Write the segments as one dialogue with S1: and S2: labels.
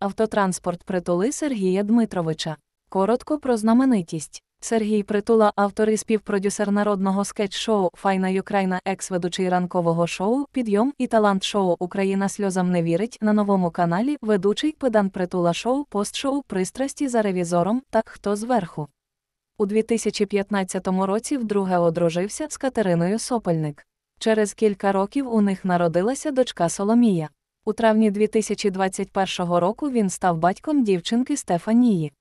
S1: Автотранспорт притули Сергія Дмитровича. Коротко про знаменитість. Сергій Притула, автор і співпродюсер народного скетч-шоу Файна юкраїна, екс-ведучий ранкового шоу Підйом і талант-шоу Україна сльозам не вірить на новому каналі. Ведучий педан Притула шоу, постшоу Пристрасті за ревізором та хто зверху. У 2015 році вдруге одружився з Катериною Сопельник. Через кілька років у них народилася дочка Соломія. У травні 2021 року він став батьком дівчинки Стефанії.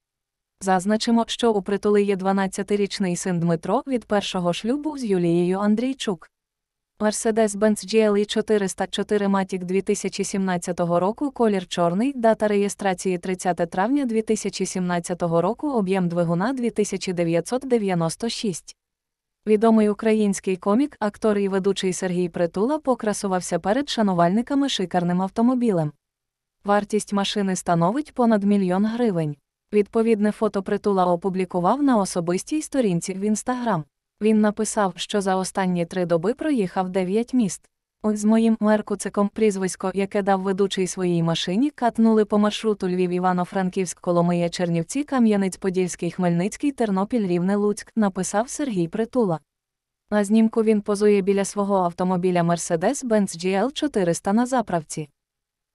S1: Зазначимо, що у притули є 12-річний син Дмитро від першого шлюбу з Юлією Андрійчук. Mercedes-Benz GLE 404 Matic 2017 року, колір чорний, дата реєстрації 30 травня 2017 року, об'єм двигуна 2996. Відомий український комік, актор і ведучий Сергій Притула покрасувався перед шанувальниками шикарним автомобілем. Вартість машини становить понад мільйон гривень. Відповідне фото притула опублікував на особистій сторінці в інстаграм. Він написав, що за останні три доби проїхав дев'ять міст. Ось з моїм меркуциком прізвисько, яке дав ведучий своїй машині, катнули по маршруту Львів Івано-Франківськ, Коломия, Чернівці, Кам'янець-Подільський, Хмельницький, Тернопіль, Рівне Луцьк, написав Сергій Притула. На знімку він позує біля свого автомобіля Mercedes Benz GL400 на заправці.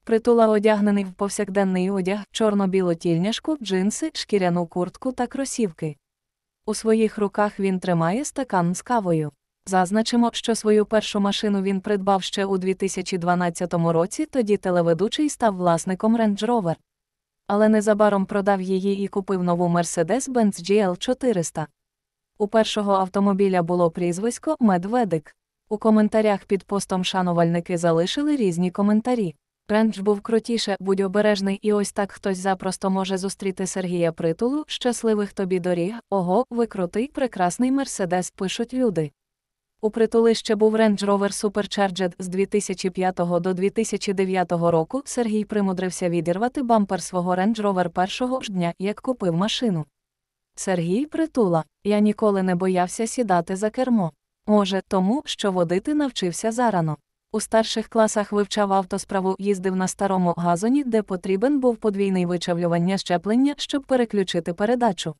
S1: Притула одягнений в повсякденний одяг, чорно-білу тільняшку, джинси, шкіряну куртку та кросівки. У своїх руках він тримає стакан з кавою. Зазначимо, що свою першу машину він придбав ще у 2012 році, тоді телеведучий став власником Range Rover. Але незабаром продав її і купив нову Mercedes-Benz GL400. У першого автомобіля було прізвисько Медведик. У коментарях під постом шанувальники залишили різні коментарі. Рендж був крутіше, будь обережний, і ось так хтось запросто може зустріти Сергія Притулу, щасливих тобі доріг, ого, викрутий, прекрасний мерседес, пишуть люди. У притулище був Range Rover Supercharged з 2005 до 2009 року. Сергій примудрився відірвати бампер свого Range Rover першого ж дня, як купив машину. Сергій притула, я ніколи не боявся сідати за кермо. Може, тому, що водити навчився зарано. У старших класах вивчав автосправу, їздив на старому газоні, де потрібен був подвійний вичавлювання щеплення, щоб переключити передачу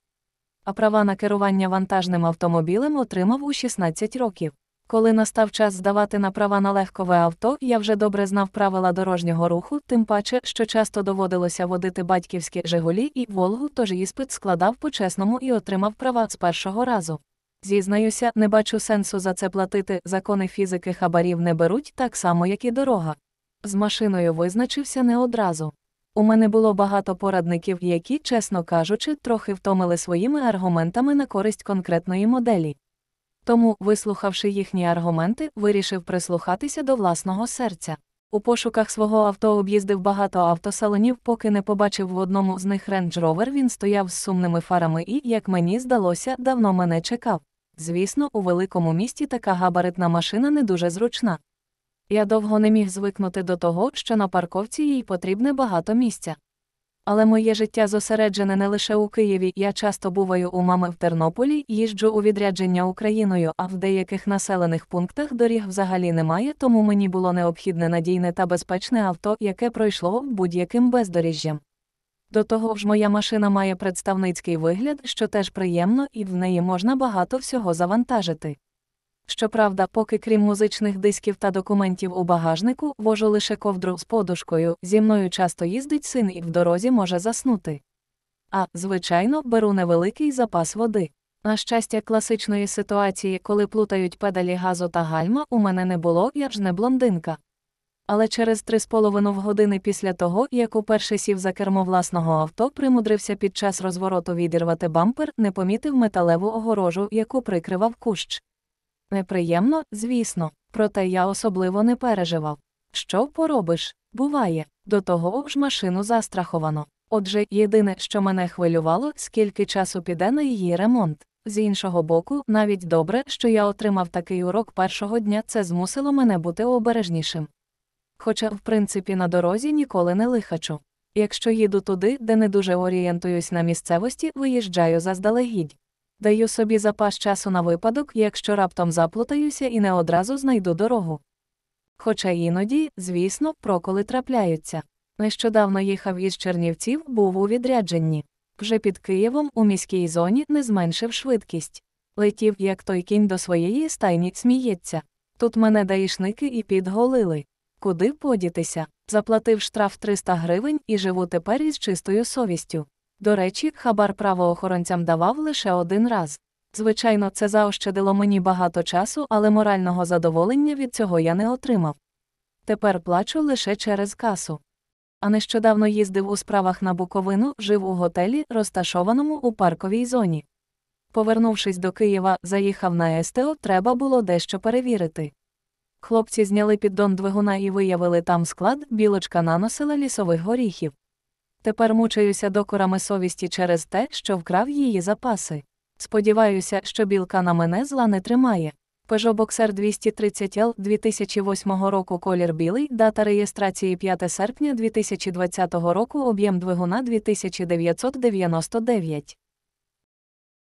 S1: а права на керування вантажним автомобілем отримав у 16 років. Коли настав час здавати на права на легкове авто, я вже добре знав правила дорожнього руху, тим паче, що часто доводилося водити батьківські Жигулі і Волгу, тож іспит складав по-чесному і отримав права з першого разу. Зізнаюся, не бачу сенсу за це платити, закони фізики хабарів не беруть так само, як і дорога. З машиною визначився не одразу. У мене було багато порадників, які, чесно кажучи, трохи втомили своїми аргументами на користь конкретної моделі. Тому, вислухавши їхні аргументи, вирішив прислухатися до власного серця. У пошуках свого авто об'їздив багато автосалонів, поки не побачив в одному з них Range Rover, він стояв з сумними фарами і, як мені здалося, давно мене чекав. Звісно, у великому місті така габаритна машина не дуже зручна. Я довго не міг звикнути до того, що на парковці їй потрібне багато місця. Але моє життя зосереджене не лише у Києві, я часто буваю у мами в Тернополі, їжджу у відрядження Україною, а в деяких населених пунктах доріг взагалі немає, тому мені було необхідне надійне та безпечне авто, яке пройшло будь-яким бездоріжжям. До того ж, моя машина має представницький вигляд, що теж приємно, і в неї можна багато всього завантажити. Щоправда, поки крім музичних дисків та документів у багажнику, вожу лише ковдру з подушкою, зі мною часто їздить син і в дорозі може заснути. А, звичайно, беру невеликий запас води. На щастя, класичної ситуації, коли плутають педалі газу та гальма, у мене не було, я ж не блондинка. Але через три з половиною години після того, як уперше сів за кермо власного авто, примудрився під час розвороту відірвати бампер, не помітив металеву огорожу, яку прикривав кущ. Неприємно, звісно, проте я особливо не переживав. Що поробиш? Буває, до того ж машину застраховано. Отже, єдине, що мене хвилювало, скільки часу піде на її ремонт. З іншого боку, навіть добре, що я отримав такий урок першого дня, це змусило мене бути обережнішим. Хоча, в принципі, на дорозі ніколи не лихачу. Якщо їду туди, де не дуже орієнтуюсь на місцевості, виїжджаю заздалегідь даю собі запас часу на випадок, якщо раптом заплутаюся і не одразу знайду дорогу. Хоча іноді, звісно, проколи трапляються. Нещодавно їхав із Чернівців, був у відрядженні. Вже під Києвом у міській зоні не зменшив швидкість. Летів, як той кінь до своєї стайні сміється. Тут мене даїшники і підголили. Куди подітися? Заплатив штраф 300 гривень і живу тепер із чистою совістю. До речі, хабар правоохоронцям давав лише один раз. Звичайно, це заощадило мені багато часу, але морального задоволення від цього я не отримав. Тепер плачу лише через касу. А нещодавно їздив у справах на Буковину, жив у готелі, розташованому у парковій зоні. Повернувшись до Києва, заїхав на СТО, треба було дещо перевірити. Хлопці зняли піддон двигуна і виявили там склад, білочка наносила лісових горіхів. Тепер мучаюся докорами совісті через те, що вкрав її запаси. Сподіваюся, що білка на мене зла не тримає. Peugeot Boxer 230 L 2008 року колір білий, дата реєстрації 5 серпня 2020 року, об'єм двигуна 2999.